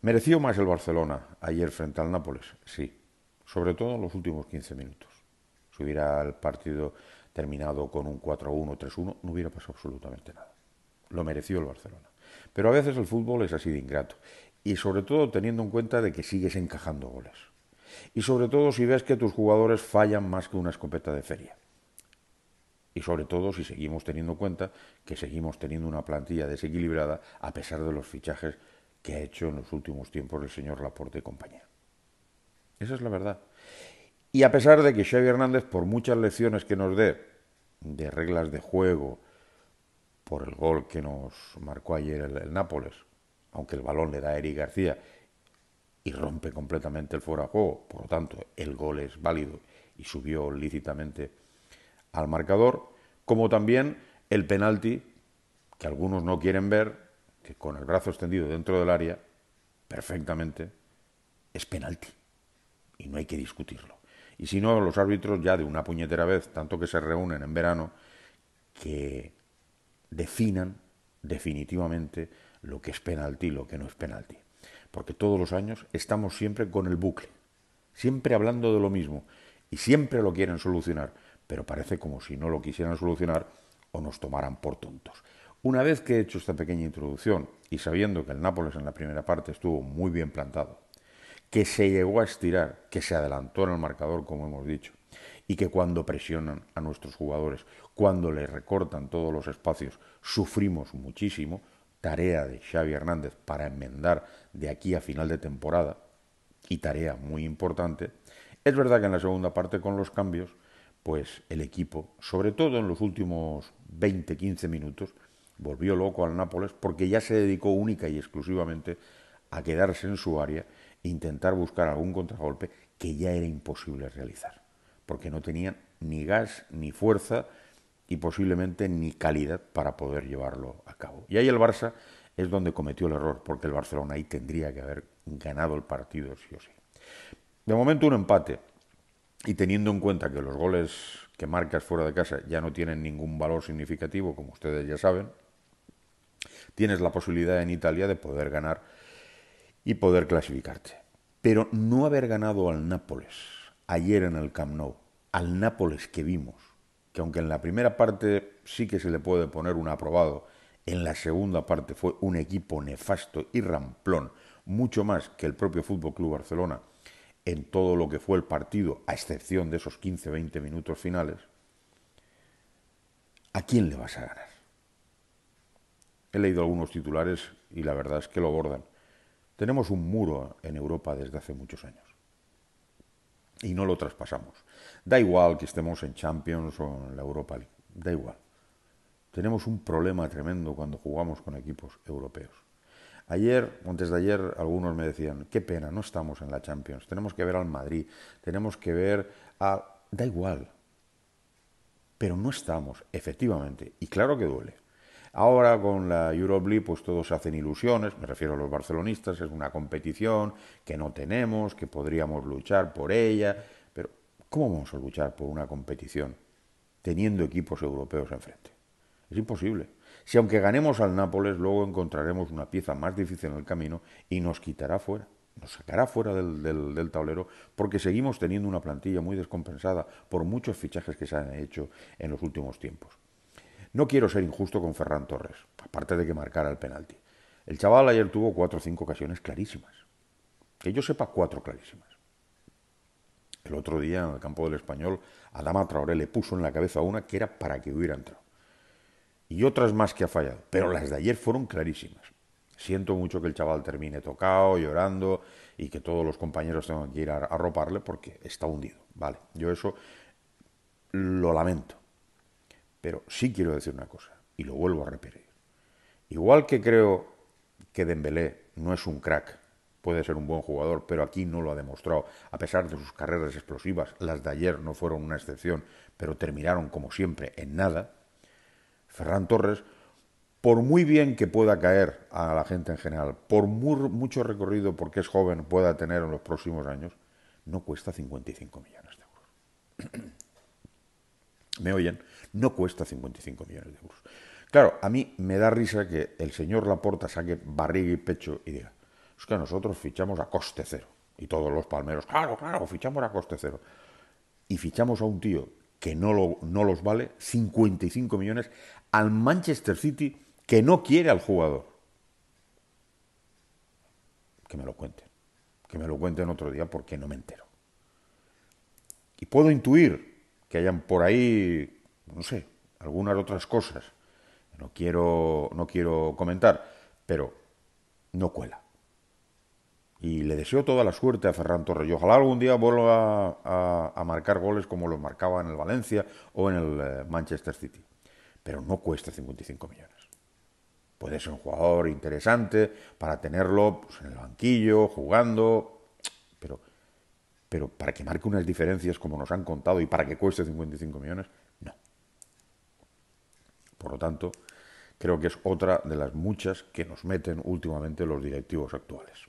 ¿Mereció más el Barcelona ayer frente al Nápoles? Sí, sobre todo en los últimos 15 minutos. Si hubiera el partido terminado con un 4-1, 3-1, no hubiera pasado absolutamente nada. Lo mereció el Barcelona. Pero a veces el fútbol es así de ingrato. Y sobre todo teniendo en cuenta de que sigues encajando goles. Y sobre todo si ves que tus jugadores fallan más que una escopeta de feria. Y sobre todo si seguimos teniendo en cuenta que seguimos teniendo una plantilla desequilibrada a pesar de los fichajes que ha hecho en los últimos tiempos el señor Laporte y compañía. Esa es la verdad. Y a pesar de que Xavi Hernández, por muchas lecciones que nos dé de reglas de juego, por el gol que nos marcó ayer el, Nápoles, aunque el balón le da a Eric García y rompe completamente el fuera juego, por lo tanto el gol es válido y subió lícitamente al marcador, como también el penalti que algunos no quieren ver con el brazo extendido dentro del área, perfectamente, es penalti. Y no hay que discutirlo. Y si no, los árbitros ya de una puñetera vez, tanto que se reúnen en verano, que definan definitivamente lo que es penalti y lo que no es penalti. Porque todos los años estamos siempre con el bucle, siempre hablando de lo mismo y siempre lo quieren solucionar, pero parece como si no lo quisieran solucionar o nos tomaran por tontos. Una vez que he hecho esta pequeña introducción y sabiendo que el Nápoles en la primera parte estuvo muy bien plantado, que se llegó a estirar, que se adelantó en el marcador, como hemos dicho, y que cuando presionan a nuestros jugadores, cuando les recortan todos los espacios, sufrimos muchísimo, tarea de Xavi Hernández para enmendar de aquí a final de temporada, y tarea muy importante, es verdad que en la segunda parte con los cambios, pues el equipo, sobre todo en los últimos 20-15 minutos, volvió loco al Nápoles porque ya se dedicó única y exclusivamente a quedarse en su área e intentar buscar algún contragolpe que ya era imposible realizar, porque no tenían ni gas, ni fuerza y posiblemente ni calidad para poder llevarlo a cabo. Y ahí el Barça es donde cometió el error, porque el Barcelona ahí tendría que haber ganado el partido sí o sí. De momento un empate, y teniendo en cuenta que los goles que marcas fuera de casa ya no tienen ningún valor significativo, como ustedes ya saben, tienes la posibilidad en Italia de poder ganar y poder clasificarte. Pero no haber ganado al Nápoles ayer en el Camp Nou, al Nápoles que vimos, que aunque en la primera parte sí que se le puede poner un aprobado, en la segunda parte fue un equipo nefasto y ramplón, mucho más que el propio Fútbol Club Barcelona en todo lo que fue el partido, a excepción de esos 15-20 minutos finales. ¿A quién le vas a ganar? He leído algunos titulares y la verdad es que lo bordan. Tenemos un muro en Europa desde hace muchos años. Y no lo traspasamos. Da igual que estemos en Champions o en la Europa League. Da igual. Tenemos un problema tremendo cuando jugamos con equipos europeos. Ayer, antes de ayer, algunos me decían, qué pena, no estamos en la Champions. Tenemos que ver al Madrid. Tenemos que ver a... Da igual. Pero no estamos, efectivamente. Y claro que duele. Ahora con la Europe pues todos hacen ilusiones, me refiero a los barcelonistas, es una competición que no tenemos, que podríamos luchar por ella, pero ¿cómo vamos a luchar por una competición teniendo equipos europeos enfrente? Es imposible. Si aunque ganemos al Nápoles, luego encontraremos una pieza más difícil en el camino y nos quitará fuera nos sacará fuera del, tablero porque seguimos teniendo una plantilla muy descompensada por muchos fichajes que se han hecho en los últimos tiempos. No quiero ser injusto con Ferran Torres, aparte de que marcara el penalti. El chaval ayer tuvo cuatro o cinco ocasiones clarísimas. Que yo sepa, cuatro clarísimas. El otro día, en el campo del español, Adama Traoré le puso en la cabeza una que era para que hubiera entrado. Y otras más que ha fallado. Pero las de ayer fueron clarísimas. Siento mucho que el chaval termine tocado, llorando, y que todos los compañeros tengan que ir a arroparle porque está hundido. Vale, yo eso lo lamento. Pero sí quiero decir una cosa, y lo vuelvo a repetir. Igual que creo que Dembélé no es un crack, puede ser un buen jugador, pero aquí no lo ha demostrado. A pesar de sus carreras explosivas, las de ayer no fueron una excepción, pero terminaron como siempre en nada. Ferran Torres, por muy bien que pueda caer a la gente en general, por mucho recorrido porque es joven pueda tener en los próximos años, no cuesta 55 millones de euros. ¿Me oyen? No cuesta 55 millones de euros. Claro, a mí me da risa que el señor Laporta saque barriga y pecho y diga, es que nosotros fichamos a coste cero. Y todos los palmeros, claro, claro, fichamos a coste cero. Y fichamos a un tío que no, no los vale, 55 millones, al Manchester City que no quiere al jugador. Que me lo cuenten. Que me lo cuenten otro día porque no me entero. Y puedo intuir que hayan por ahí, no sé, algunas otras cosas. No quiero, no quiero comentar, pero no cuela. Y le deseo toda la suerte a Ferran Torres. ojalá algún día vuelva a, marcar goles como los marcaba en el Valencia o en el eh, Manchester City. Pero no cuesta 55 millones. Puede ser un jugador interesante para tenerlo pues, en el banquillo, jugando, pero pero para que marque unas diferencias como nos han contado y para que cueste 55 millones, no. Por lo tanto, creo que es otra de las muchas que nos meten últimamente los directivos actuales.